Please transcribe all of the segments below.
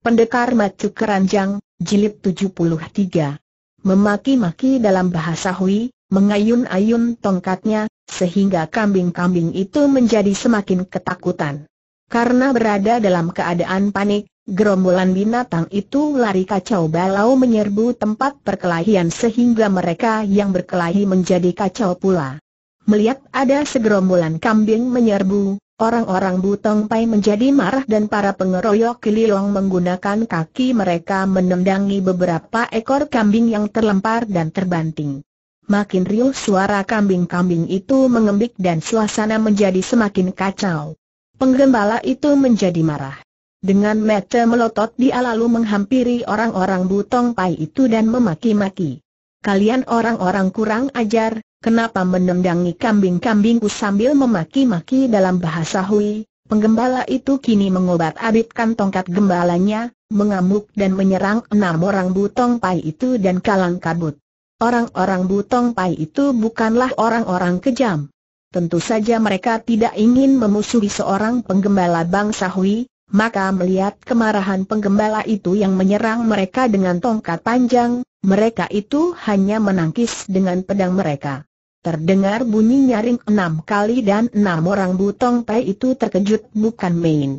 Pendekar Macu Keranjang, Jilid 73 Memaki-maki dalam bahasa Hui, mengayun-ayun tongkatnya, sehingga kambing-kambing itu menjadi semakin ketakutan. Karena berada dalam keadaan panik, gerombolan binatang itu lari kacau balau menyerbu tempat perkelahian sehingga mereka yang berkelahi menjadi kacau pula. Melihat ada segerombolan kambing menyerbu, Orang-orang Butong Pai menjadi marah dan para pengeroyok Kiliong menggunakan kaki mereka menendangi beberapa ekor kambing yang terlempar dan terbanting. Makin riuh suara kambing-kambing itu mengembik dan suasana menjadi semakin kacau. Penggembala itu menjadi marah. Dengan mata melotot dia lalu menghampiri orang-orang Butong Pai itu dan memaki-maki. Kalian orang-orang kurang ajar, Kenapa menendangi kambing-kambingku sambil memaki-maki dalam bahasa Hui? Penggembala itu kini mengobat-abitkan tongkat gembalanya, mengamuk dan menyerang enam orang butong pai itu dan kalang kabut. Orang-orang butong pai itu bukanlah orang-orang kejam. Tentu saja mereka tidak ingin memusuhi seorang penggembala bangsa Hui, maka melihat kemarahan penggembala itu yang menyerang mereka dengan tongkat panjang, mereka itu hanya menangkis dengan pedang mereka. Terdengar bunyi nyaring enam kali dan enam orang butong pai itu terkejut bukan main.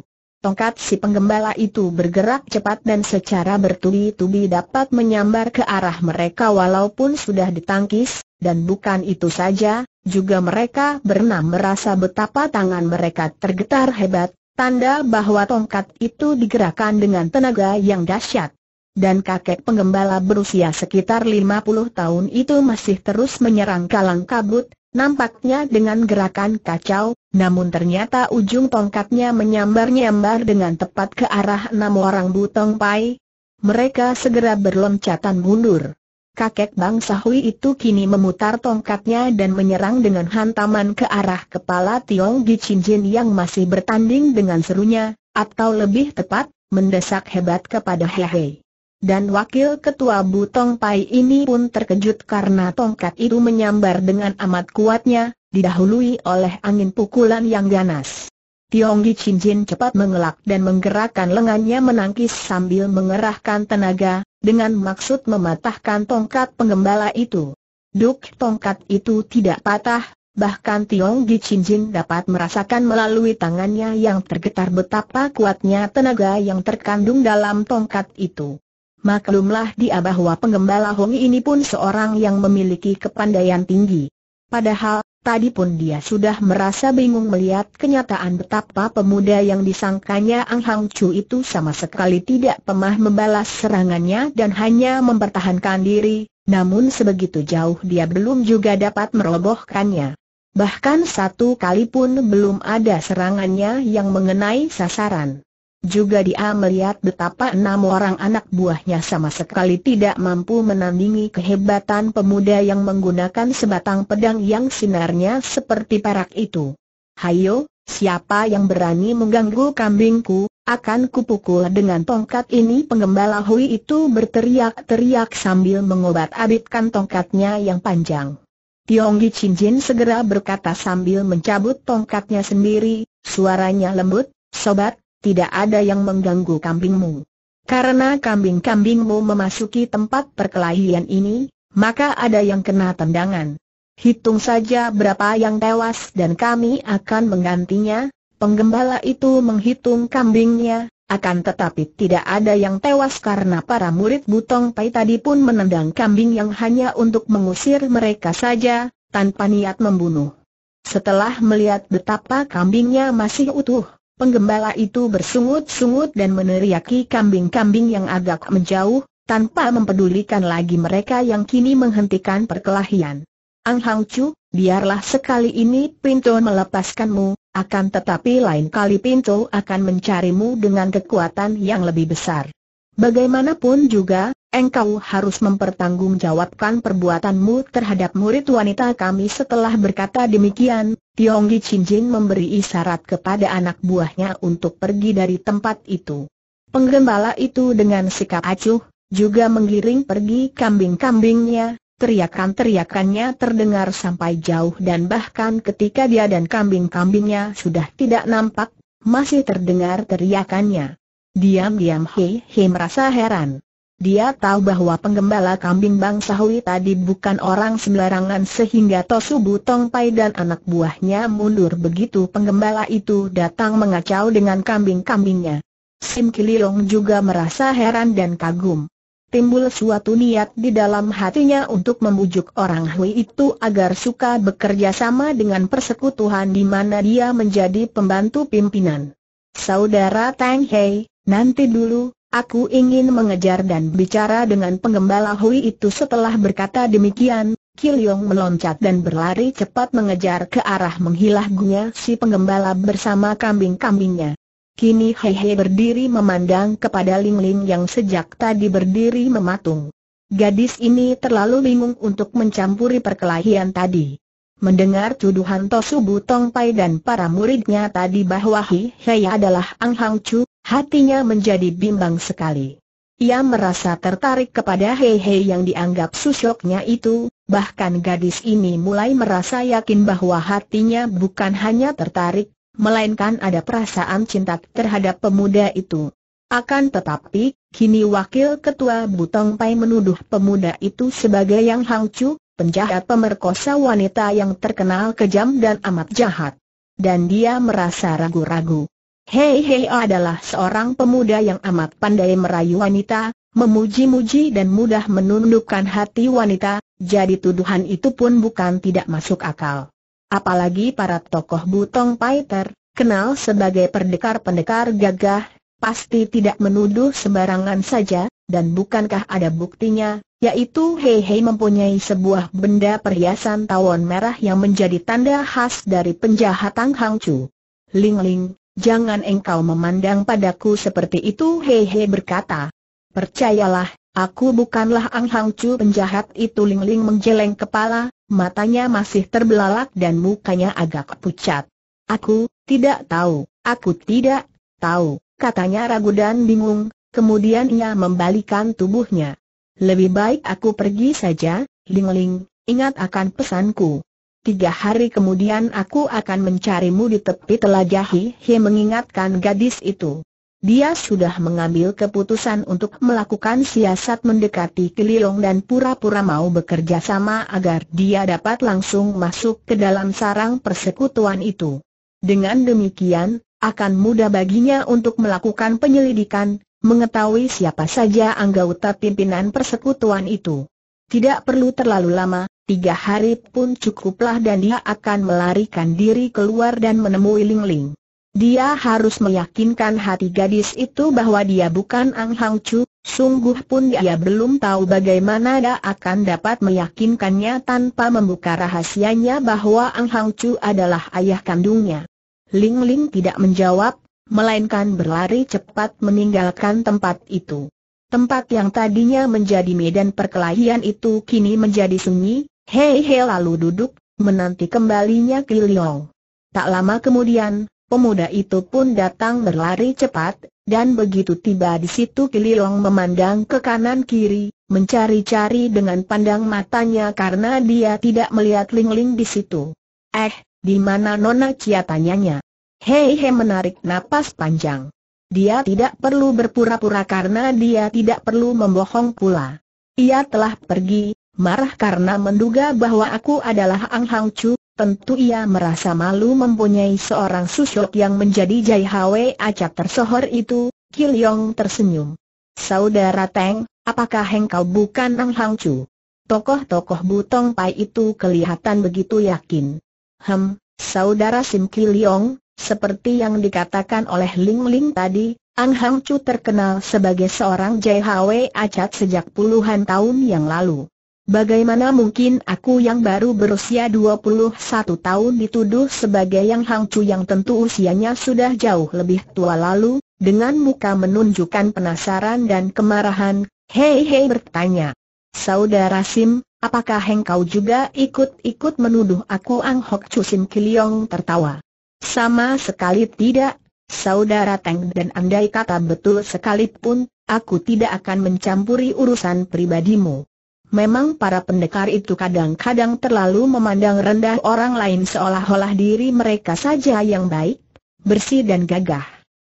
Tongkat si penggembala itu bergerak cepat dan secara bertubi-tubi dapat menyambar ke arah mereka walaupun sudah ditangkis, dan bukan itu saja, juga mereka berenam merasa betapa tangan mereka tergetar hebat, tanda bahwa tongkat itu digerakkan dengan tenaga yang dahsyat dan kakek pengembala berusia sekitar 50 tahun itu masih terus menyerang kalang kabut, nampaknya dengan gerakan kacau, namun ternyata ujung tongkatnya menyambar-nyambar dengan tepat ke arah enam orang butong pai. Mereka segera berloncatan mundur. Kakek Bang Sahui itu kini memutar tongkatnya dan menyerang dengan hantaman ke arah kepala Tiong Gicinjin yang masih bertanding dengan serunya, atau lebih tepat, mendesak hebat kepada Hehe dan wakil ketua Butong Pai ini pun terkejut karena tongkat itu menyambar dengan amat kuatnya, didahului oleh angin pukulan yang ganas. Tiong Gi Chin Jin cepat mengelak dan menggerakkan lengannya menangkis sambil mengerahkan tenaga, dengan maksud mematahkan tongkat pengembala itu. Duk tongkat itu tidak patah, bahkan Tiong Gi Chin Jin dapat merasakan melalui tangannya yang tergetar betapa kuatnya tenaga yang terkandung dalam tongkat itu. Maklumlah dia bahwa penggembala Hong ini pun seorang yang memiliki kepandaian tinggi. Padahal, tadi pun dia sudah merasa bingung melihat kenyataan betapa pemuda yang disangkanya Ang Hang Chu itu sama sekali tidak pemah membalas serangannya dan hanya mempertahankan diri, namun sebegitu jauh dia belum juga dapat merobohkannya. Bahkan satu kali pun belum ada serangannya yang mengenai sasaran. Juga dia melihat betapa enam orang anak buahnya sama sekali tidak mampu menandingi kehebatan pemuda yang menggunakan sebatang pedang yang sinarnya seperti perak itu. Hayo, siapa yang berani mengganggu kambingku, akan kupukul dengan tongkat ini Pengembala Hui itu berteriak-teriak sambil mengobat-abitkan tongkatnya yang panjang. Tionggi Jin segera berkata sambil mencabut tongkatnya sendiri, suaranya lembut, Sobat, tidak ada yang mengganggu kambingmu. Karena kambing-kambingmu memasuki tempat perkelahian ini, maka ada yang kena tendangan. Hitung saja berapa yang tewas dan kami akan menggantinya. Penggembala itu menghitung kambingnya, akan tetapi tidak ada yang tewas karena para murid Butong Pai tadi pun menendang kambing yang hanya untuk mengusir mereka saja, tanpa niat membunuh. Setelah melihat betapa kambingnya masih utuh, Penggembala itu bersungut-sungut dan meneriaki kambing-kambing yang agak menjauh, tanpa mempedulikan lagi mereka yang kini menghentikan perkelahian. Ang Hang Chu, biarlah sekali ini Pinto melepaskanmu, akan tetapi lain kali Pinto akan mencarimu dengan kekuatan yang lebih besar. Bagaimanapun juga, engkau harus mempertanggungjawabkan perbuatanmu terhadap murid wanita kami setelah berkata demikian, Tionggi Jin memberi isyarat kepada anak buahnya untuk pergi dari tempat itu. Penggembala itu dengan sikap acuh, juga menggiring pergi kambing-kambingnya, teriakan-teriakannya terdengar sampai jauh dan bahkan ketika dia dan kambing-kambingnya sudah tidak nampak, masih terdengar teriakannya. Diam-diam Hei Hei merasa heran. Dia tahu bahwa penggembala kambing bangsa Hui tadi bukan orang sembarangan sehingga Tosu Butong Pai dan anak buahnya mundur begitu penggembala itu datang mengacau dengan kambing-kambingnya. Sim Kililong juga merasa heran dan kagum. Timbul suatu niat di dalam hatinya untuk membujuk orang Hui itu agar suka bekerja sama dengan persekutuan di mana dia menjadi pembantu pimpinan. Saudara Tang Hei, nanti dulu, Aku ingin mengejar dan bicara dengan pengembala Hui itu setelah berkata demikian, Kilyong meloncat dan berlari cepat mengejar ke arah menghilangnya si pengembala bersama kambing-kambingnya. Kini Hei Hei berdiri memandang kepada Ling Ling yang sejak tadi berdiri mematung. Gadis ini terlalu bingung untuk mencampuri perkelahian tadi. Mendengar tuduhan Tosu Butong Pai dan para muridnya tadi bahwa Hei Hei adalah Ang Hang Chu, hatinya menjadi bimbang sekali. Ia merasa tertarik kepada Hei yang dianggap susoknya itu, bahkan gadis ini mulai merasa yakin bahwa hatinya bukan hanya tertarik, melainkan ada perasaan cinta terhadap pemuda itu. Akan tetapi, kini Wakil Ketua Butong Pai menuduh pemuda itu sebagai yang hangcu, penjahat pemerkosa wanita yang terkenal kejam dan amat jahat. Dan dia merasa ragu-ragu. Hei Hei adalah seorang pemuda yang amat pandai merayu wanita, memuji-muji dan mudah menundukkan hati wanita, jadi tuduhan itu pun bukan tidak masuk akal. Apalagi para tokoh Butong Paiter, kenal sebagai pendekar-pendekar gagah, pasti tidak menuduh sembarangan saja, dan bukankah ada buktinya, yaitu Hei Hei mempunyai sebuah benda perhiasan tawon merah yang menjadi tanda khas dari penjahat Tang Hang Chu. Ling Ling, jangan engkau memandang padaku seperti itu hehe berkata. Percayalah, aku bukanlah Ang Hang Chu penjahat itu Ling Ling menjeleng kepala, matanya masih terbelalak dan mukanya agak pucat. Aku, tidak tahu, aku tidak tahu, katanya ragu dan bingung, kemudian ia membalikan tubuhnya. Lebih baik aku pergi saja, Ling Ling, ingat akan pesanku. Tiga hari kemudian aku akan mencarimu di tepi telaga he mengingatkan gadis itu. Dia sudah mengambil keputusan untuk melakukan siasat mendekati Kiliong dan pura-pura mau bekerja sama agar dia dapat langsung masuk ke dalam sarang persekutuan itu. Dengan demikian, akan mudah baginya untuk melakukan penyelidikan, mengetahui siapa saja anggota pimpinan persekutuan itu. Tidak perlu terlalu lama, Tiga hari pun cukuplah dan dia akan melarikan diri keluar dan menemui Ling Ling. Dia harus meyakinkan hati gadis itu bahwa dia bukan Ang Hang Chu, sungguh pun dia belum tahu bagaimana dia akan dapat meyakinkannya tanpa membuka rahasianya bahwa Ang Hang Chu adalah ayah kandungnya. Ling Ling tidak menjawab, melainkan berlari cepat meninggalkan tempat itu. Tempat yang tadinya menjadi medan perkelahian itu kini menjadi sunyi, Hei Hei lalu duduk, menanti kembalinya Kiliong. Tak lama kemudian, pemuda itu pun datang berlari cepat, dan begitu tiba di situ Kiliong memandang ke kanan kiri, mencari-cari dengan pandang matanya karena dia tidak melihat Ling-Ling di situ. Eh, di mana Nona Cia tanyanya? Hei Hei menarik napas panjang. Dia tidak perlu berpura-pura karena dia tidak perlu membohong pula. Ia telah pergi, marah karena menduga bahwa aku adalah Ang Hang Chu, tentu ia merasa malu mempunyai seorang susuk yang menjadi Jai Hwe acak tersohor itu, Yong tersenyum. Saudara Teng, apakah engkau bukan Ang Hang Chu? Tokoh-tokoh Butong Pai itu kelihatan begitu yakin. Hem, saudara Sim Yong, seperti yang dikatakan oleh Ling Ling tadi, Ang Hang Chu terkenal sebagai seorang Jai Hwe acat sejak puluhan tahun yang lalu. Bagaimana mungkin aku yang baru berusia 21 tahun dituduh sebagai yang hangcu yang tentu usianya sudah jauh lebih tua lalu, dengan muka menunjukkan penasaran dan kemarahan, hei hei bertanya. Saudara Sim, apakah engkau juga ikut-ikut menuduh aku Ang Hok Chu Sim Kiliong tertawa? Sama sekali tidak, saudara Teng dan andai kata betul sekalipun, aku tidak akan mencampuri urusan pribadimu. Memang para pendekar itu kadang-kadang terlalu memandang rendah orang lain seolah-olah diri mereka saja yang baik, bersih dan gagah.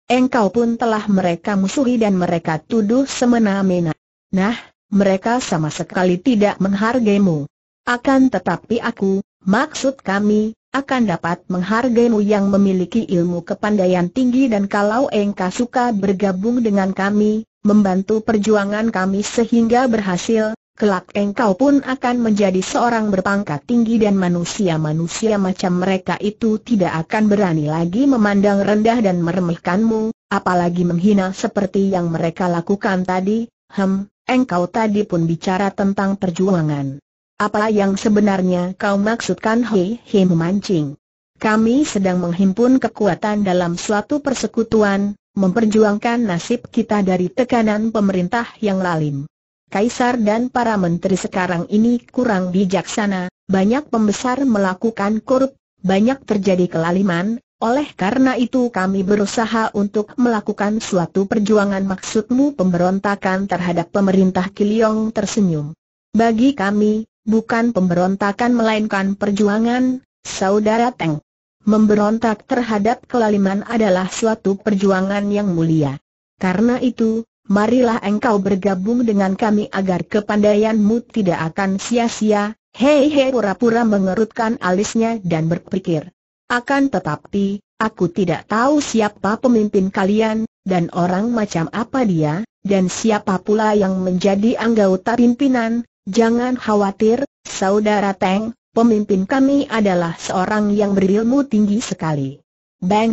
Engkau pun telah mereka musuhi dan mereka tuduh semena-mena. Nah, mereka sama sekali tidak menghargaimu. Akan tetapi aku, maksud kami, akan dapat menghargaimu yang memiliki ilmu kepandaian tinggi dan kalau engkau suka bergabung dengan kami, membantu perjuangan kami sehingga berhasil, kelak engkau pun akan menjadi seorang berpangkat tinggi dan manusia-manusia macam mereka itu tidak akan berani lagi memandang rendah dan meremehkanmu, apalagi menghina seperti yang mereka lakukan tadi, hem, engkau tadi pun bicara tentang perjuangan. Apa yang sebenarnya kau maksudkan hei hei memancing? Kami sedang menghimpun kekuatan dalam suatu persekutuan, memperjuangkan nasib kita dari tekanan pemerintah yang lalim. Kaisar dan para menteri sekarang ini kurang bijaksana, banyak pembesar melakukan korup, banyak terjadi kelaliman, oleh karena itu kami berusaha untuk melakukan suatu perjuangan maksudmu pemberontakan terhadap pemerintah Kiliong tersenyum. Bagi kami, bukan pemberontakan melainkan perjuangan, Saudara Teng. Memberontak terhadap kelaliman adalah suatu perjuangan yang mulia. Karena itu, marilah engkau bergabung dengan kami agar kepandaianmu tidak akan sia-sia, hei hei pura-pura mengerutkan alisnya dan berpikir. Akan tetapi, aku tidak tahu siapa pemimpin kalian, dan orang macam apa dia, dan siapa pula yang menjadi anggota pimpinan, jangan khawatir, saudara Teng, pemimpin kami adalah seorang yang berilmu tinggi sekali.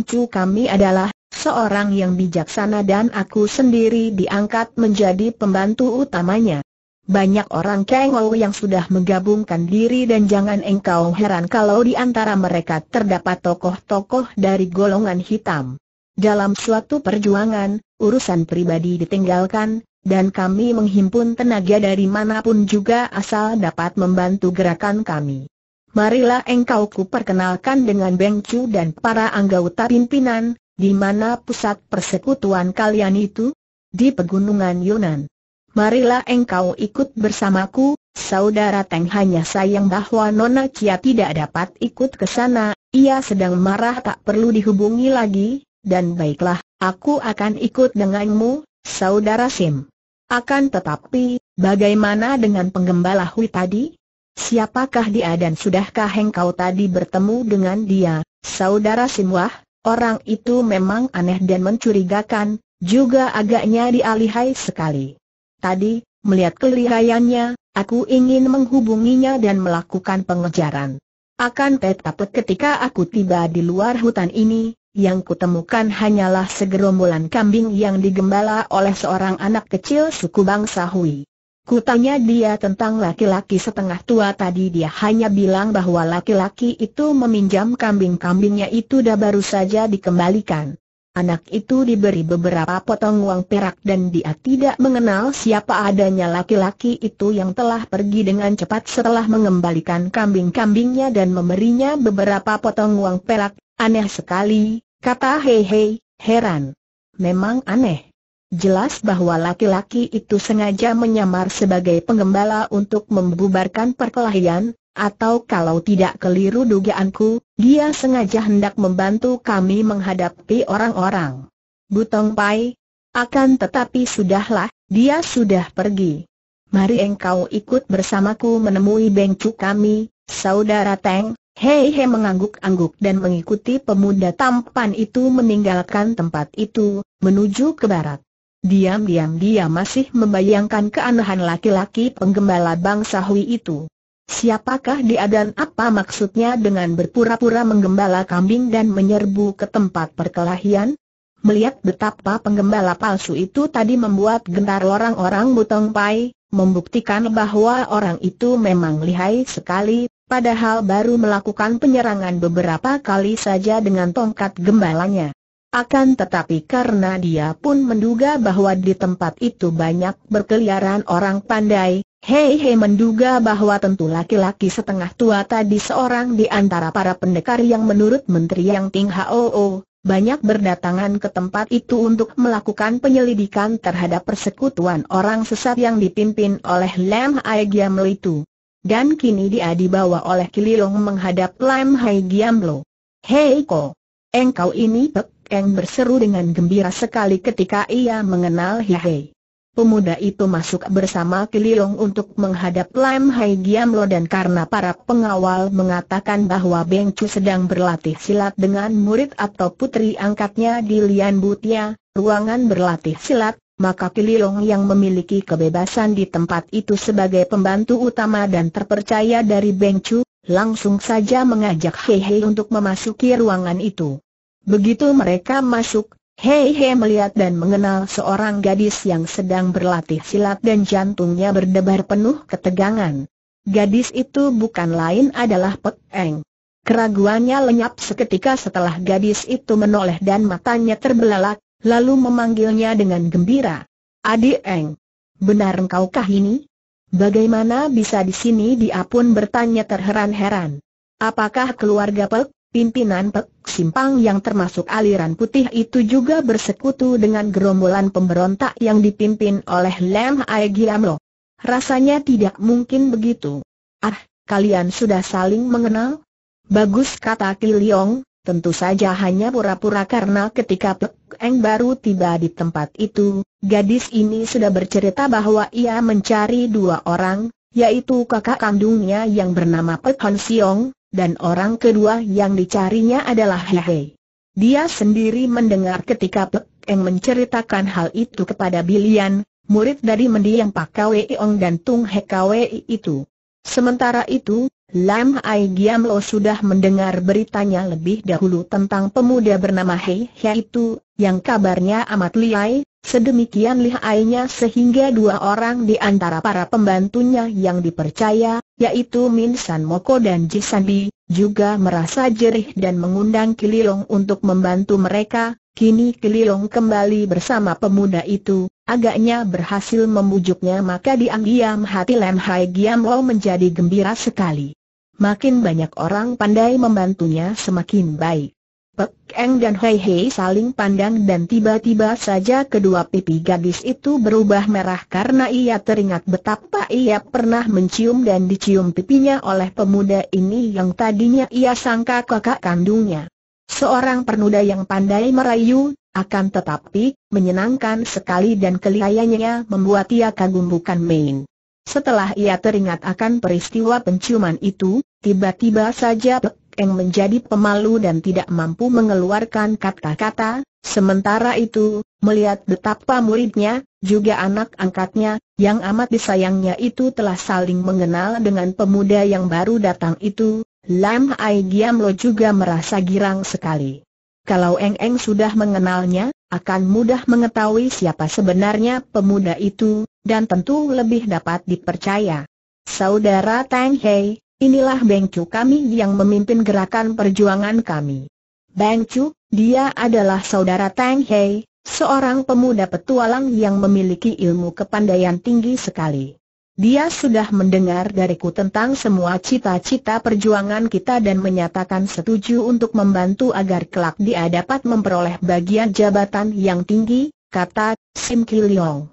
Chu kami adalah seorang yang bijaksana dan aku sendiri diangkat menjadi pembantu utamanya. Banyak orang kengol yang sudah menggabungkan diri dan jangan engkau heran kalau di antara mereka terdapat tokoh-tokoh dari golongan hitam. Dalam suatu perjuangan, urusan pribadi ditinggalkan, dan kami menghimpun tenaga dari manapun juga asal dapat membantu gerakan kami. Marilah engkau ku perkenalkan dengan Beng Chu dan para anggota pimpinan, di mana pusat persekutuan kalian itu? Di pegunungan Yunan. Marilah engkau ikut bersamaku, saudara Teng hanya sayang bahwa Nona Cia tidak dapat ikut ke sana, ia sedang marah tak perlu dihubungi lagi, dan baiklah, aku akan ikut denganmu, saudara Sim. Akan tetapi, bagaimana dengan penggembala Hui tadi? Siapakah dia dan sudahkah engkau tadi bertemu dengan dia, saudara Sim Wah? Orang itu memang aneh dan mencurigakan, juga agaknya dialihai sekali. Tadi, melihat kelihayannya, aku ingin menghubunginya dan melakukan pengejaran. Akan tetapi ketika aku tiba di luar hutan ini, yang kutemukan hanyalah segerombolan kambing yang digembala oleh seorang anak kecil suku bangsa Hui. Kutanya dia tentang laki-laki setengah tua tadi dia hanya bilang bahwa laki-laki itu meminjam kambing-kambingnya itu dah baru saja dikembalikan. Anak itu diberi beberapa potong uang perak dan dia tidak mengenal siapa adanya laki-laki itu yang telah pergi dengan cepat setelah mengembalikan kambing-kambingnya dan memberinya beberapa potong uang perak. Aneh sekali, kata Hehe, heran. Memang aneh. Jelas bahwa laki-laki itu sengaja menyamar sebagai pengembala untuk membubarkan perkelahian, atau kalau tidak keliru dugaanku, dia sengaja hendak membantu kami menghadapi orang-orang. Butong Pai, akan tetapi sudahlah, dia sudah pergi. Mari engkau ikut bersamaku menemui bengcu kami, saudara Teng. Hei hei mengangguk-angguk dan mengikuti pemuda tampan itu meninggalkan tempat itu, menuju ke barat. Diam-diam dia masih membayangkan keanehan laki-laki penggembala bangsa Hui itu. Siapakah dia dan apa maksudnya dengan berpura-pura menggembala kambing dan menyerbu ke tempat perkelahian? Melihat betapa penggembala palsu itu tadi membuat gentar orang-orang Butong Pai, membuktikan bahwa orang itu memang lihai sekali, padahal baru melakukan penyerangan beberapa kali saja dengan tongkat gembalanya. Akan tetapi karena dia pun menduga bahwa di tempat itu banyak berkeliaran orang pandai, Hei Hei menduga bahwa tentu laki-laki setengah tua tadi seorang di antara para pendekar yang menurut Menteri Yang Ting Hoo, banyak berdatangan ke tempat itu untuk melakukan penyelidikan terhadap persekutuan orang sesat yang dipimpin oleh Lam Hai Giam itu. Dan kini dia dibawa oleh Kililong menghadap Lam Hai Giam Lo. Hei Ko! Engkau ini pek? Eng berseru dengan gembira sekali ketika ia mengenal Hei. Pemuda itu masuk bersama Kiliong untuk menghadap Lam Hai Giamlo dan karena para pengawal mengatakan bahwa Beng Chu sedang berlatih silat dengan murid atau putri angkatnya di Lian Butia, ruangan berlatih silat, maka Kiliong yang memiliki kebebasan di tempat itu sebagai pembantu utama dan terpercaya dari Beng Chu, langsung saja mengajak Hei Hei untuk memasuki ruangan itu. Begitu mereka masuk, Hei Hei melihat dan mengenal seorang gadis yang sedang berlatih silat dan jantungnya berdebar penuh ketegangan. Gadis itu bukan lain adalah Pek Eng. Keraguannya lenyap seketika setelah gadis itu menoleh dan matanya terbelalak, lalu memanggilnya dengan gembira. Adik Eng, benar engkaukah ini? Bagaimana bisa di sini dia pun bertanya terheran-heran. Apakah keluarga Pek Pimpinan Pek Simpang yang termasuk aliran putih itu juga bersekutu dengan gerombolan pemberontak yang dipimpin oleh Lem Aegiamlo. Rasanya tidak mungkin begitu. Ah, kalian sudah saling mengenal? Bagus kata Kiliong, tentu saja hanya pura-pura karena ketika Pek Eng baru tiba di tempat itu, gadis ini sudah bercerita bahwa ia mencari dua orang, yaitu kakak kandungnya yang bernama Pek Hon Siong, dan orang kedua yang dicarinya adalah Hei. Dia sendiri mendengar ketika Pek Eng menceritakan hal itu kepada Bilian, murid dari mendiang Pak Kwei Ong dan Tung He Kwei itu. Sementara itu, Lam Ai Giam Lo sudah mendengar beritanya lebih dahulu tentang pemuda bernama Hei Hei itu, yang kabarnya amat liai, Sedemikian lihainya sehingga dua orang di antara para pembantunya yang dipercaya, yaitu Min San Moko dan Ji San juga merasa jerih dan mengundang Kililong untuk membantu mereka, Kini Kililong kembali bersama pemuda itu, agaknya berhasil membujuknya maka diam-diam hati Lam Hai Giam Lo menjadi gembira sekali. Makin banyak orang pandai membantunya semakin baik. Pek Eng dan Hei Hei saling pandang dan tiba-tiba saja kedua pipi gadis itu berubah merah karena ia teringat betapa ia pernah mencium dan dicium pipinya oleh pemuda ini yang tadinya ia sangka kakak kandungnya. Seorang pernuda yang pandai merayu, akan tetapi, menyenangkan sekali dan kelihayanya membuat ia kagum bukan main. Setelah ia teringat akan peristiwa penciuman itu, tiba-tiba saja Pek Eng menjadi pemalu dan tidak mampu mengeluarkan kata-kata, sementara itu, melihat betapa muridnya, juga anak angkatnya, yang amat disayangnya itu telah saling mengenal dengan pemuda yang baru datang itu, Lam Ai Giam juga merasa girang sekali. Kalau Eng Eng sudah mengenalnya, akan mudah mengetahui siapa sebenarnya pemuda itu, dan tentu lebih dapat dipercaya. Saudara Tang Hei, Inilah bengcu kami yang memimpin gerakan perjuangan kami. Bengcu, dia adalah saudara Tang Hei, seorang pemuda petualang yang memiliki ilmu kepandaian tinggi sekali. Dia sudah mendengar dariku tentang semua cita-cita perjuangan kita dan menyatakan setuju untuk membantu agar kelak dia dapat memperoleh bagian jabatan yang tinggi, kata Sim Kiliong.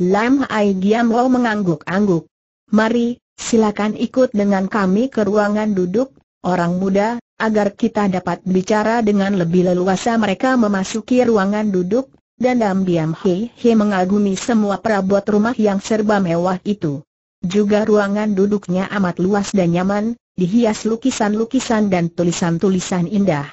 Lam Ai Giam Lo mengangguk-angguk. Mari, Silakan ikut dengan kami ke ruangan duduk, orang muda, agar kita dapat bicara dengan lebih leluasa mereka memasuki ruangan duduk, dan diam-diam Hei Hei mengagumi semua perabot rumah yang serba mewah itu. Juga ruangan duduknya amat luas dan nyaman, dihias lukisan-lukisan dan tulisan-tulisan indah.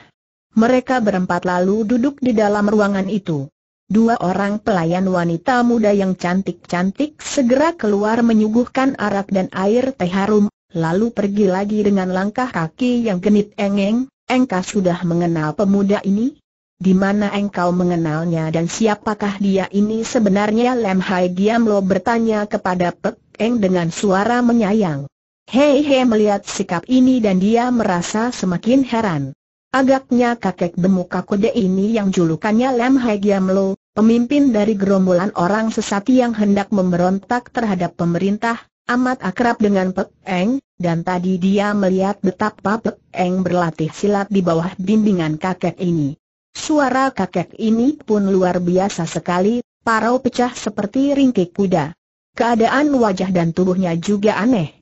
Mereka berempat lalu duduk di dalam ruangan itu. Dua orang pelayan wanita muda yang cantik-cantik segera keluar menyuguhkan arak dan air teh harum, lalu pergi lagi dengan langkah kaki yang genit engeng, engkau sudah mengenal pemuda ini? Di mana engkau mengenalnya dan siapakah dia ini sebenarnya Lem Hai Giam Lo bertanya kepada Pek Eng dengan suara menyayang. Hei Hei melihat sikap ini dan dia merasa semakin heran. Agaknya kakek bermuka kode ini yang julukannya Lam Hai Giam Lo, pemimpin dari gerombolan orang sesat yang hendak memberontak terhadap pemerintah, amat akrab dengan Pek Eng, dan tadi dia melihat betapa Pek Eng berlatih silat di bawah bimbingan kakek ini. Suara kakek ini pun luar biasa sekali, parau pecah seperti ringkik kuda. Keadaan wajah dan tubuhnya juga aneh.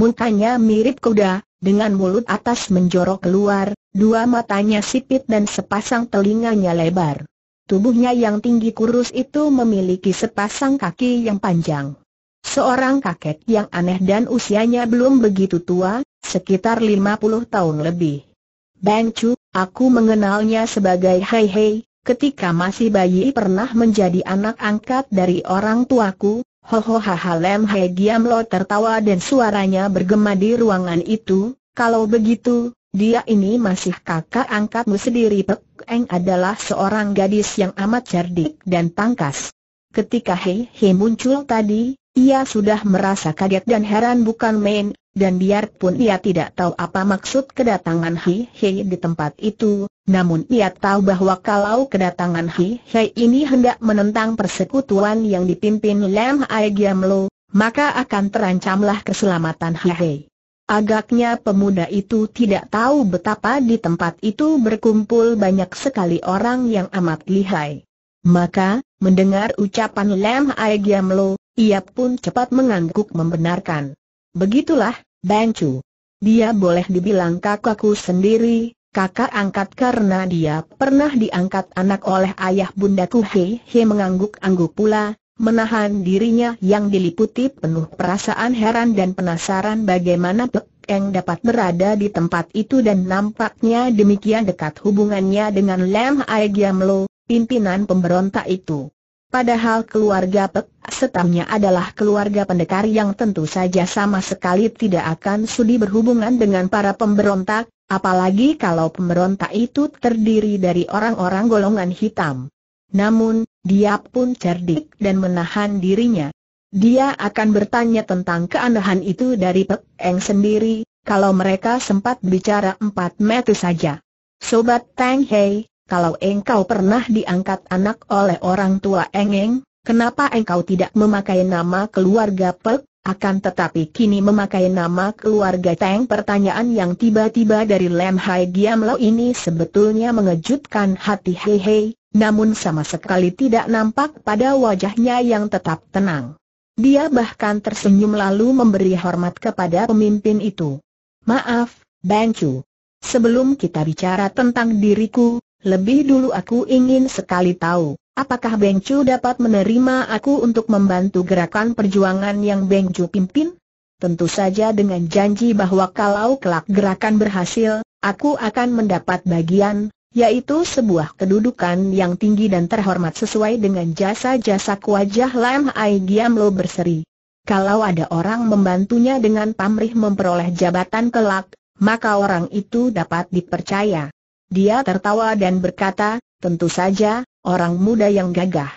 Mukanya mirip kuda, dengan mulut atas menjorok keluar, dua matanya sipit dan sepasang telinganya lebar. Tubuhnya yang tinggi kurus itu memiliki sepasang kaki yang panjang. Seorang kakek yang aneh dan usianya belum begitu tua, sekitar 50 tahun lebih. Bang Chu, aku mengenalnya sebagai Hei Hei, ketika masih bayi pernah menjadi anak angkat dari orang tuaku, Ho ho hohohaha Lem Hei Giamlo tertawa dan suaranya bergema di ruangan itu, kalau begitu, dia ini masih kakak angkatmu sendiri Pek Eng adalah seorang gadis yang amat cerdik dan tangkas. Ketika Hei Hei muncul tadi, ia sudah merasa kaget dan heran bukan main, dan biarpun ia tidak tahu apa maksud kedatangan Hei Hei di tempat itu, namun ia tahu bahwa kalau kedatangan Hei Hei ini hendak menentang persekutuan yang dipimpin Lam Lo, maka akan terancamlah keselamatan Hei Hei. Agaknya pemuda itu tidak tahu betapa di tempat itu berkumpul banyak sekali orang yang amat lihai. Maka, mendengar ucapan Lam Lo, ia pun cepat mengangguk membenarkan. Begitulah, Bang Chu. Dia boleh dibilang kakakku sendiri, kakak angkat karena dia pernah diangkat anak oleh ayah bundaku He He mengangguk-angguk pula, Menahan dirinya yang diliputi penuh perasaan heran dan penasaran bagaimana Pek dapat berada di tempat itu dan nampaknya demikian dekat hubungannya dengan Lam Aigiamlo, pimpinan pemberontak itu. Padahal keluarga Pek setamnya adalah keluarga pendekar yang tentu saja sama sekali tidak akan sudi berhubungan dengan para pemberontak, apalagi kalau pemberontak itu terdiri dari orang-orang golongan hitam. Namun, dia pun cerdik dan menahan dirinya. Dia akan bertanya tentang keanehan itu dari Pek Eng sendiri, kalau mereka sempat bicara empat meter saja. Sobat Tang Hei, kalau engkau pernah diangkat anak oleh orang tua Engeng, kenapa engkau tidak memakai nama keluarga Pek, akan tetapi kini memakai nama keluarga Tang? Pertanyaan yang tiba-tiba dari Lem Hai Giam Lo ini sebetulnya mengejutkan hati Hei Hei, namun sama sekali tidak nampak pada wajahnya yang tetap tenang. Dia bahkan tersenyum lalu memberi hormat kepada pemimpin itu. Maaf, Chu. Sebelum kita bicara tentang diriku, lebih dulu aku ingin sekali tahu, apakah Bengcu dapat menerima aku untuk membantu gerakan perjuangan yang Bengcu pimpin? Tentu saja dengan janji bahwa kalau kelak gerakan berhasil, aku akan mendapat bagian, yaitu sebuah kedudukan yang tinggi dan terhormat sesuai dengan jasa-jasa wajah Lam Ai Giam Lo berseri. Kalau ada orang membantunya dengan pamrih memperoleh jabatan kelak, maka orang itu dapat dipercaya. Dia tertawa dan berkata, tentu saja, orang muda yang gagah.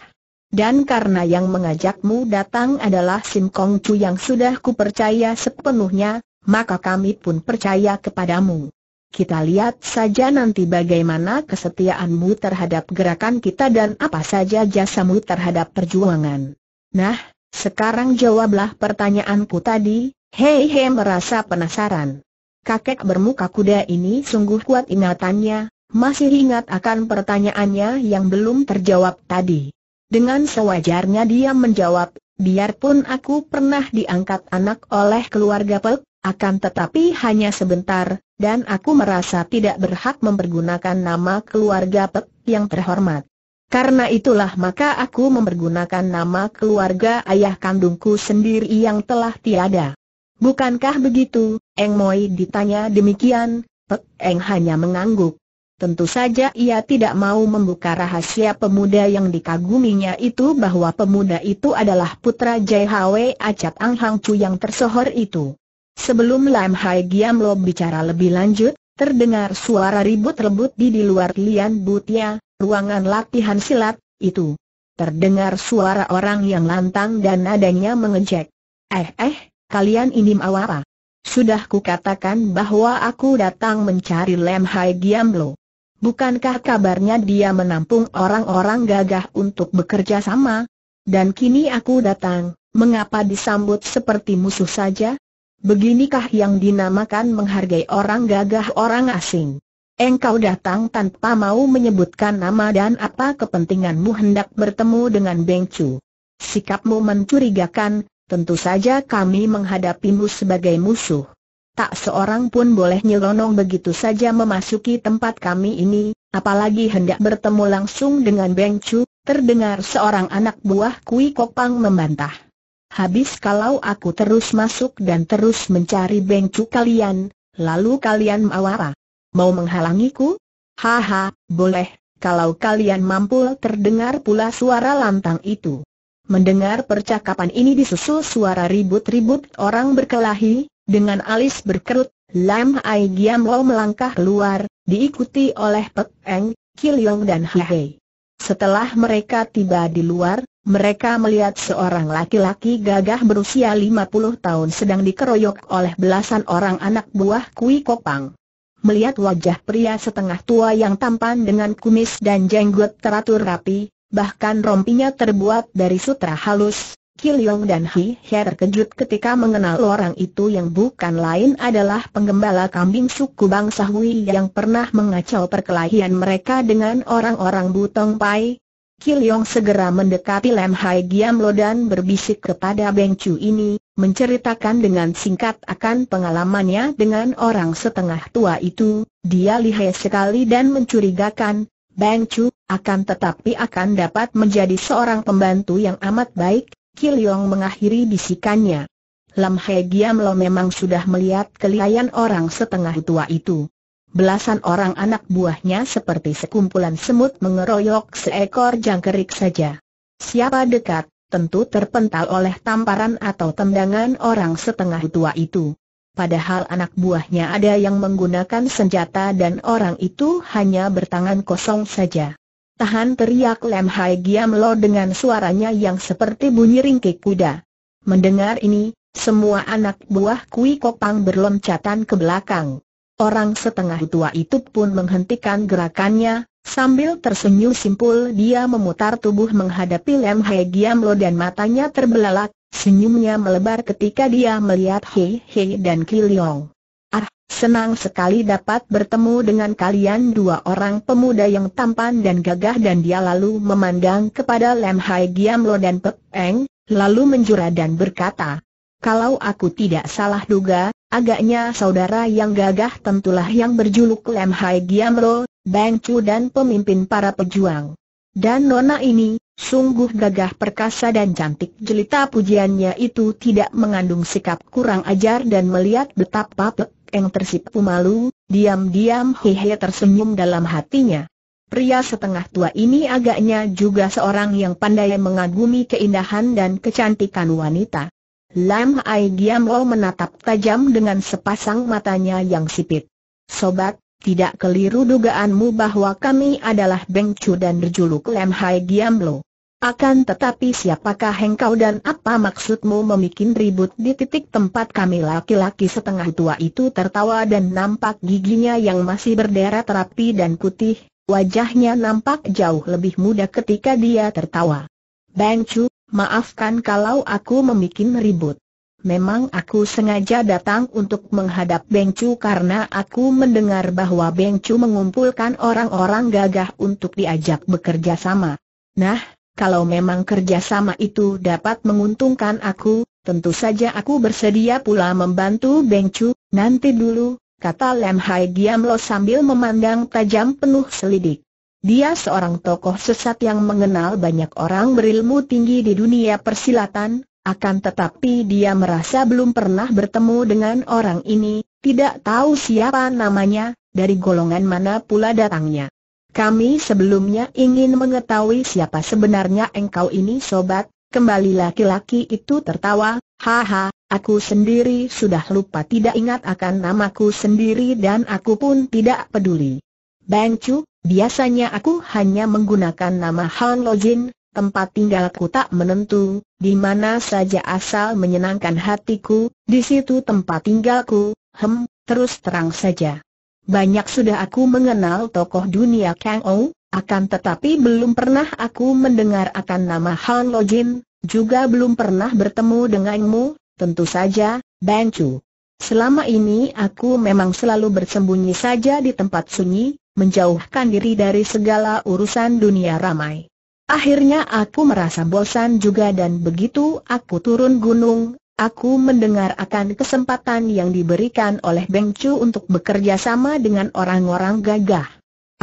Dan karena yang mengajakmu datang adalah Sim Kong Chu yang sudah kupercaya sepenuhnya, maka kami pun percaya kepadamu. Kita lihat saja nanti bagaimana kesetiaanmu terhadap gerakan kita dan apa saja jasamu terhadap perjuangan. Nah, sekarang jawablah pertanyaanku tadi, Hei hei, merasa penasaran. Kakek bermuka kuda ini sungguh kuat ingatannya, masih ingat akan pertanyaannya yang belum terjawab tadi. Dengan sewajarnya dia menjawab, biarpun aku pernah diangkat anak oleh keluarga Pek, akan tetapi hanya sebentar, dan aku merasa tidak berhak mempergunakan nama keluarga Pek yang terhormat. Karena itulah maka aku mempergunakan nama keluarga ayah kandungku sendiri yang telah tiada. Bukankah begitu, Eng Moi ditanya demikian, Pek Eng hanya mengangguk. Tentu saja ia tidak mau membuka rahasia pemuda yang dikaguminya itu bahwa pemuda itu adalah putra Jai Hwe Acat Ang Hang Chu yang tersohor itu. Sebelum Lam Hai Giam Lo bicara lebih lanjut, terdengar suara ribut ribut di di luar Lian Butia, ruangan latihan silat, itu. Terdengar suara orang yang lantang dan nadanya mengejek. Eh eh, kalian ini mau apa? Sudah kukatakan bahwa aku datang mencari Lam Hai Giam Lo. Bukankah kabarnya dia menampung orang-orang gagah untuk bekerja sama? Dan kini aku datang, mengapa disambut seperti musuh saja? Beginikah yang dinamakan menghargai orang gagah orang asing? Engkau datang tanpa mau menyebutkan nama dan apa kepentinganmu hendak bertemu dengan Beng Chu. Sikapmu mencurigakan, tentu saja kami menghadapimu sebagai musuh. Tak seorang pun boleh nyelonong begitu saja memasuki tempat kami ini, apalagi hendak bertemu langsung dengan Beng Chu, terdengar seorang anak buah Kui Kopang membantah. Habis kalau aku terus masuk dan terus mencari bengcu kalian, lalu kalian mau Mau menghalangiku? Haha, boleh, kalau kalian mampu terdengar pula suara lantang itu. Mendengar percakapan ini disusul suara ribut-ribut orang berkelahi, dengan alis berkerut, Lam Ai Giam Lo melangkah keluar, diikuti oleh Pek Eng, Kil Yong dan Hei. Setelah mereka tiba di luar, mereka melihat seorang laki-laki gagah berusia 50 tahun sedang dikeroyok oleh belasan orang anak buah Kui Kopang. Melihat wajah pria setengah tua yang tampan dengan kumis dan jenggot teratur rapi, bahkan rompinya terbuat dari sutra halus, Kiliong dan Hi Hye terkejut ketika mengenal orang itu yang bukan lain adalah penggembala kambing suku bangsa Hui yang pernah mengacau perkelahian mereka dengan orang-orang Butong Pai, Kiliong segera mendekati Lem Hai Giamlo dan berbisik kepada Beng Chu ini, menceritakan dengan singkat akan pengalamannya dengan orang setengah tua itu, dia lihai sekali dan mencurigakan, Beng Chu, akan tetapi akan dapat menjadi seorang pembantu yang amat baik, Kiliong mengakhiri bisikannya. Lam Hai Giamlo memang sudah melihat kelihayan orang setengah tua itu. Belasan orang anak buahnya seperti sekumpulan semut mengeroyok seekor jangkrik saja. Siapa dekat, tentu terpental oleh tamparan atau tendangan orang setengah tua itu. Padahal anak buahnya ada yang menggunakan senjata dan orang itu hanya bertangan kosong saja. Tahan teriak Lem Hai Giam Lo dengan suaranya yang seperti bunyi ringkik kuda. Mendengar ini, semua anak buah Kui Kopang berloncatan ke belakang. Orang setengah tua itu pun menghentikan gerakannya, sambil tersenyum simpul dia memutar tubuh menghadapi Lem Hei Giam Lo dan matanya terbelalak, senyumnya melebar ketika dia melihat Hei Hei dan Kiliong. Ah, senang sekali dapat bertemu dengan kalian dua orang pemuda yang tampan dan gagah dan dia lalu memandang kepada Lem Hai Giam Lo dan Pek Eng, lalu menjura dan berkata, kalau aku tidak salah duga, Agaknya saudara yang gagah tentulah yang berjuluk Lem Hai Giamro, Bang Chu dan pemimpin para pejuang. Dan nona ini, sungguh gagah perkasa dan cantik jelita pujiannya itu tidak mengandung sikap kurang ajar dan melihat betapa Pek tersipu malu, diam-diam hehe tersenyum dalam hatinya. Pria setengah tua ini agaknya juga seorang yang pandai mengagumi keindahan dan kecantikan wanita. Lam Ai Lo menatap tajam dengan sepasang matanya yang sipit. Sobat, tidak keliru dugaanmu bahwa kami adalah Beng Chu dan berjuluk Lam Hai Giam Lo. Akan tetapi siapakah hengkau dan apa maksudmu memikin ribut di titik tempat kami laki-laki setengah tua itu tertawa dan nampak giginya yang masih berdarah terapi dan putih, wajahnya nampak jauh lebih muda ketika dia tertawa. Beng Chu, Maafkan kalau aku membuat ribut. Memang aku sengaja datang untuk menghadap Bengcu karena aku mendengar bahwa Bengcu mengumpulkan orang-orang gagah untuk diajak bekerja sama. Nah, kalau memang kerjasama itu dapat menguntungkan aku, tentu saja aku bersedia pula membantu Bengcu, nanti dulu, kata Lem Hai diam lo sambil memandang tajam penuh selidik. Dia seorang tokoh sesat yang mengenal banyak orang berilmu tinggi di dunia persilatan, akan tetapi dia merasa belum pernah bertemu dengan orang ini, tidak tahu siapa namanya, dari golongan mana pula datangnya. Kami sebelumnya ingin mengetahui siapa sebenarnya engkau ini sobat, kembali laki-laki itu tertawa, haha, aku sendiri sudah lupa tidak ingat akan namaku sendiri dan aku pun tidak peduli. Chu, Biasanya aku hanya menggunakan nama Han Lojin, tempat tinggalku tak menentu, di mana saja asal menyenangkan hatiku, di situ tempat tinggalku, hem, terus terang saja. Banyak sudah aku mengenal tokoh dunia Kang Ou, akan tetapi belum pernah aku mendengar akan nama Han Lojin, juga belum pernah bertemu denganmu, tentu saja, Bang Chu. Selama ini aku memang selalu bersembunyi saja di tempat sunyi, menjauhkan diri dari segala urusan dunia ramai. Akhirnya aku merasa bosan juga dan begitu aku turun gunung, aku mendengar akan kesempatan yang diberikan oleh Beng Chu untuk bekerja sama dengan orang-orang gagah.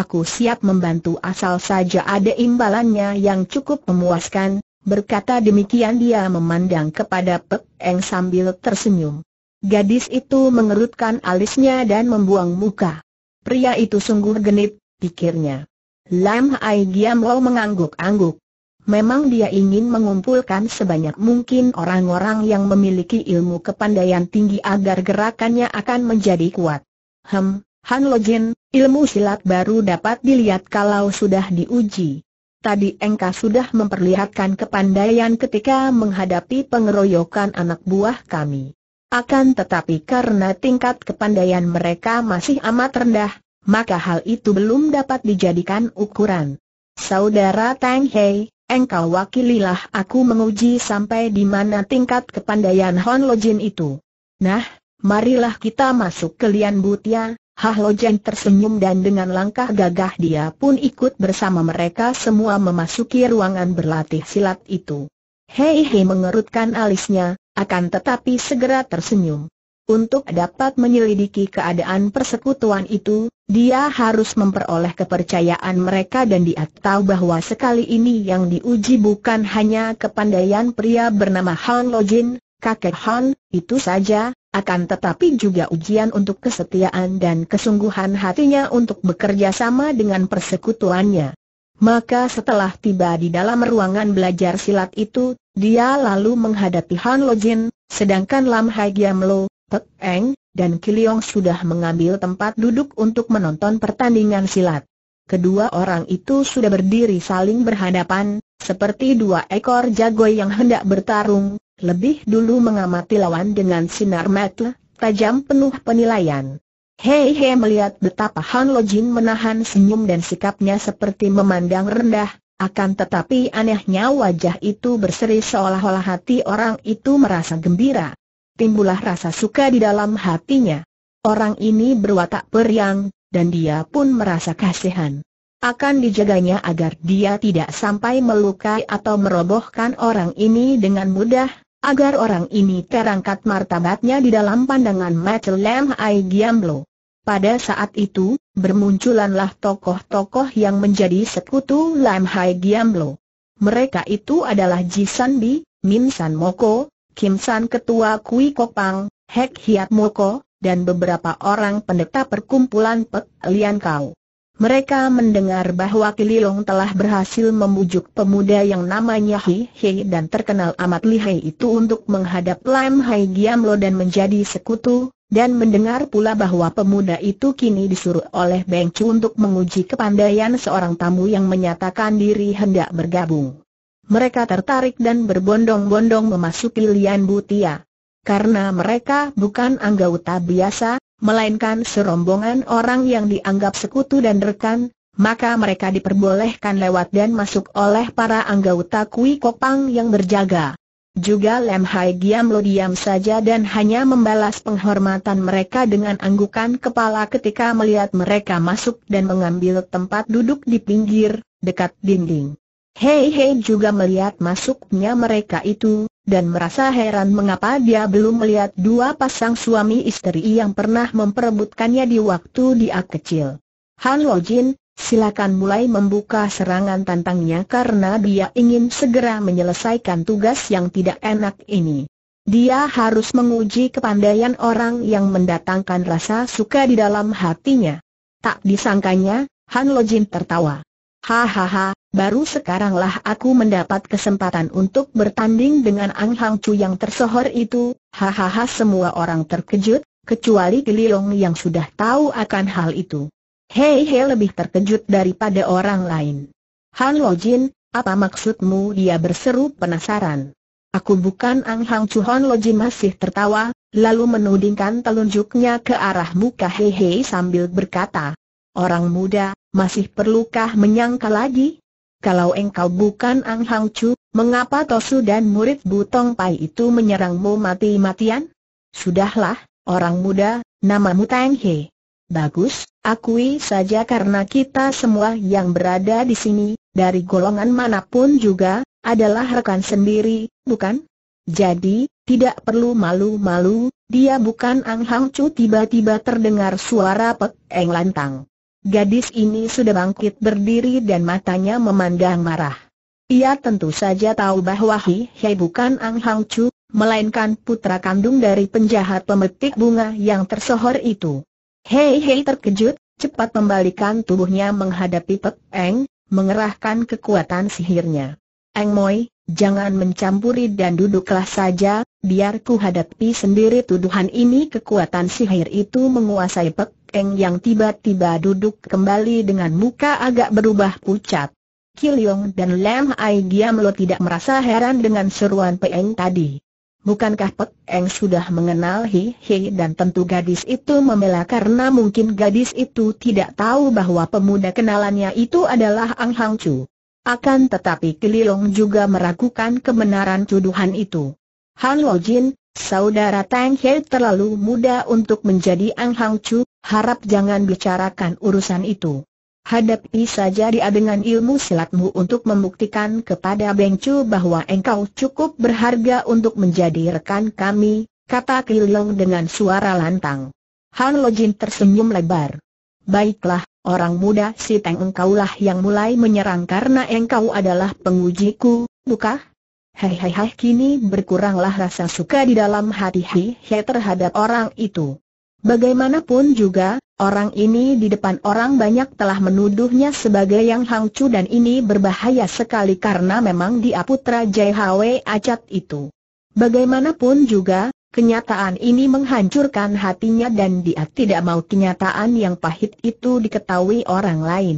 Aku siap membantu asal saja ada imbalannya yang cukup memuaskan, berkata demikian dia memandang kepada Pek Eng sambil tersenyum. Gadis itu mengerutkan alisnya dan membuang muka pria itu sungguh genit, pikirnya. Lam Hai Giam Lo mengangguk-angguk. Memang dia ingin mengumpulkan sebanyak mungkin orang-orang yang memiliki ilmu kepandaian tinggi agar gerakannya akan menjadi kuat. Hem, Han Jin, ilmu silat baru dapat dilihat kalau sudah diuji. Tadi Engka sudah memperlihatkan kepandaian ketika menghadapi pengeroyokan anak buah kami. Akan tetapi karena tingkat kepandaian mereka masih amat rendah, maka hal itu belum dapat dijadikan ukuran. Saudara Tang Hei, engkau wakililah aku menguji sampai di mana tingkat kepandaian Hon Lojin itu. Nah, marilah kita masuk ke Lian Butia, Hah Lojin tersenyum dan dengan langkah gagah dia pun ikut bersama mereka semua memasuki ruangan berlatih silat itu. Hei Hei mengerutkan alisnya, akan tetapi segera tersenyum. Untuk dapat menyelidiki keadaan persekutuan itu, dia harus memperoleh kepercayaan mereka dan dia tahu bahwa sekali ini yang diuji bukan hanya kepandaian pria bernama Han Lojin, kakek Han, itu saja, akan tetapi juga ujian untuk kesetiaan dan kesungguhan hatinya untuk bekerja sama dengan persekutuannya. Maka setelah tiba di dalam ruangan belajar silat itu, dia lalu menghadapi Han Lo Jin, sedangkan Lam Hai Giam Lo, Pek Eng, dan Kiliong sudah mengambil tempat duduk untuk menonton pertandingan silat. Kedua orang itu sudah berdiri saling berhadapan, seperti dua ekor jago yang hendak bertarung, lebih dulu mengamati lawan dengan sinar mata tajam penuh penilaian. Hei Hei melihat betapa Han Lo Jin menahan senyum dan sikapnya seperti memandang rendah, akan tetapi anehnya wajah itu berseri seolah-olah hati orang itu merasa gembira. Timbullah rasa suka di dalam hatinya. Orang ini berwatak periang, dan dia pun merasa kasihan. Akan dijaganya agar dia tidak sampai melukai atau merobohkan orang ini dengan mudah, agar orang ini terangkat martabatnya di dalam pandangan Matlem Ai Giamblo. Pada saat itu, bermunculanlah tokoh-tokoh yang menjadi sekutu Lam Hai Giamlo. Mereka itu adalah Ji San Bi, Min San Moko, Kim San Ketua Kui Kopang, Hek Hiat Moko, dan beberapa orang pendeta perkumpulan Pek Lian Kau. Mereka mendengar bahwa Kililong telah berhasil membujuk pemuda yang namanya Hi Hei dan terkenal amat lihai itu untuk menghadap Lam Hai Giamlo dan menjadi sekutu, dan mendengar pula bahwa pemuda itu kini disuruh oleh Beng Chu untuk menguji kepandaian seorang tamu yang menyatakan diri hendak bergabung. Mereka tertarik dan berbondong-bondong memasuki Lian Butia. Karena mereka bukan anggota biasa, melainkan serombongan orang yang dianggap sekutu dan rekan, maka mereka diperbolehkan lewat dan masuk oleh para anggota Kui Kopang yang berjaga. Juga Lem Hai Giam Lo diam saja dan hanya membalas penghormatan mereka dengan anggukan kepala ketika melihat mereka masuk dan mengambil tempat duduk di pinggir, dekat dinding. Hei Hei juga melihat masuknya mereka itu, dan merasa heran mengapa dia belum melihat dua pasang suami istri yang pernah memperebutkannya di waktu dia kecil. Han Lo Jin, Silakan mulai membuka serangan tantangnya karena dia ingin segera menyelesaikan tugas yang tidak enak ini. Dia harus menguji kepandaian orang yang mendatangkan rasa suka di dalam hatinya. Tak disangkanya, Han Lojin tertawa. Hahaha, baru sekaranglah aku mendapat kesempatan untuk bertanding dengan Ang Hang Chu yang tersohor itu. Hahaha semua orang terkejut, kecuali Long yang sudah tahu akan hal itu. Hei Hei lebih terkejut daripada orang lain. Han Lo Jin, apa maksudmu dia berseru penasaran. Aku bukan Ang Hang Chu Han Lo Jin masih tertawa, lalu menudingkan telunjuknya ke arah muka Hei Hei sambil berkata, Orang muda, masih perlukah menyangka lagi? Kalau engkau bukan Ang Hang Chu, mengapa Tosu dan murid Butong Pai itu menyerangmu mati-matian? Sudahlah, orang muda, namamu Tang Hei. Bagus, akui saja karena kita semua yang berada di sini, dari golongan manapun juga, adalah rekan sendiri, bukan? Jadi, tidak perlu malu-malu, dia bukan Ang Hang Chu tiba-tiba terdengar suara Pek Eng lantang. Gadis ini sudah bangkit berdiri dan matanya memandang marah. Ia tentu saja tahu bahwa Hi Hei bukan Ang Hang Chu, melainkan putra kandung dari penjahat pemetik bunga yang tersohor itu. Hei Hei terkejut, cepat membalikan tubuhnya menghadapi Pek Eng, mengerahkan kekuatan sihirnya. Eng Moi, jangan mencampuri dan duduklah saja, biar ku hadapi sendiri tuduhan ini kekuatan sihir itu menguasai Pek Eng yang tiba-tiba duduk kembali dengan muka agak berubah pucat. Kiliong dan Lam Ai Giam Lo tidak merasa heran dengan seruan Peng tadi. Bukankah Pek Eng sudah mengenal Hei, Hi dan tentu gadis itu membela karena mungkin gadis itu tidak tahu bahwa pemuda kenalannya itu adalah Ang Hang Chu. Akan tetapi Kililong juga meragukan kebenaran tuduhan itu. Han Lo Jin, saudara Tang Hei terlalu muda untuk menjadi Ang Hang Chu, harap jangan bicarakan urusan itu. Hadapi saja dia dengan ilmu silatmu untuk membuktikan kepada Beng Chu bahwa engkau cukup berharga untuk menjadi rekan kami, kata Kilong dengan suara lantang. Han Lojin tersenyum lebar. Baiklah, orang muda si Teng engkaulah yang mulai menyerang karena engkau adalah pengujiku, bukah? Hei hei hei kini berkuranglah rasa suka di dalam hati hei, hei terhadap orang itu. Bagaimanapun juga, orang ini di depan orang banyak telah menuduhnya sebagai yang hangcu dan ini berbahaya sekali karena memang dia putra JHW Acat itu. Bagaimanapun juga, kenyataan ini menghancurkan hatinya dan dia tidak mau kenyataan yang pahit itu diketahui orang lain.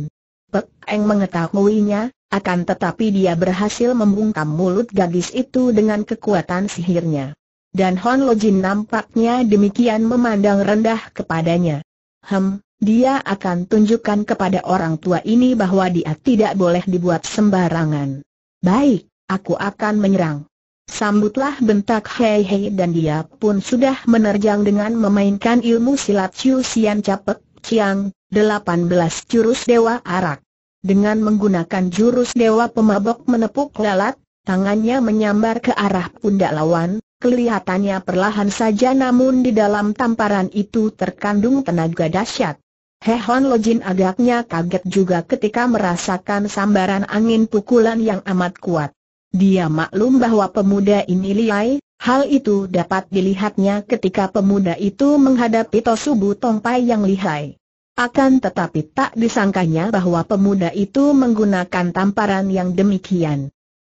Pek Eng mengetahuinya, akan tetapi dia berhasil membungkam mulut gadis itu dengan kekuatan sihirnya dan Hon Lojin nampaknya demikian memandang rendah kepadanya. Hem, dia akan tunjukkan kepada orang tua ini bahwa dia tidak boleh dibuat sembarangan. Baik, aku akan menyerang. Sambutlah bentak Hei Hei dan dia pun sudah menerjang dengan memainkan ilmu silat Chiu Sian Capek Chiang, 18 jurus dewa arak. Dengan menggunakan jurus dewa pemabok menepuk lalat, tangannya menyambar ke arah pundak lawan, kelihatannya perlahan saja namun di dalam tamparan itu terkandung tenaga dahsyat. Hehon Lojin agaknya kaget juga ketika merasakan sambaran angin pukulan yang amat kuat. Dia maklum bahwa pemuda ini liai, hal itu dapat dilihatnya ketika pemuda itu menghadapi Tosubu Tongpai yang lihai. Akan tetapi tak disangkanya bahwa pemuda itu menggunakan tamparan yang demikian.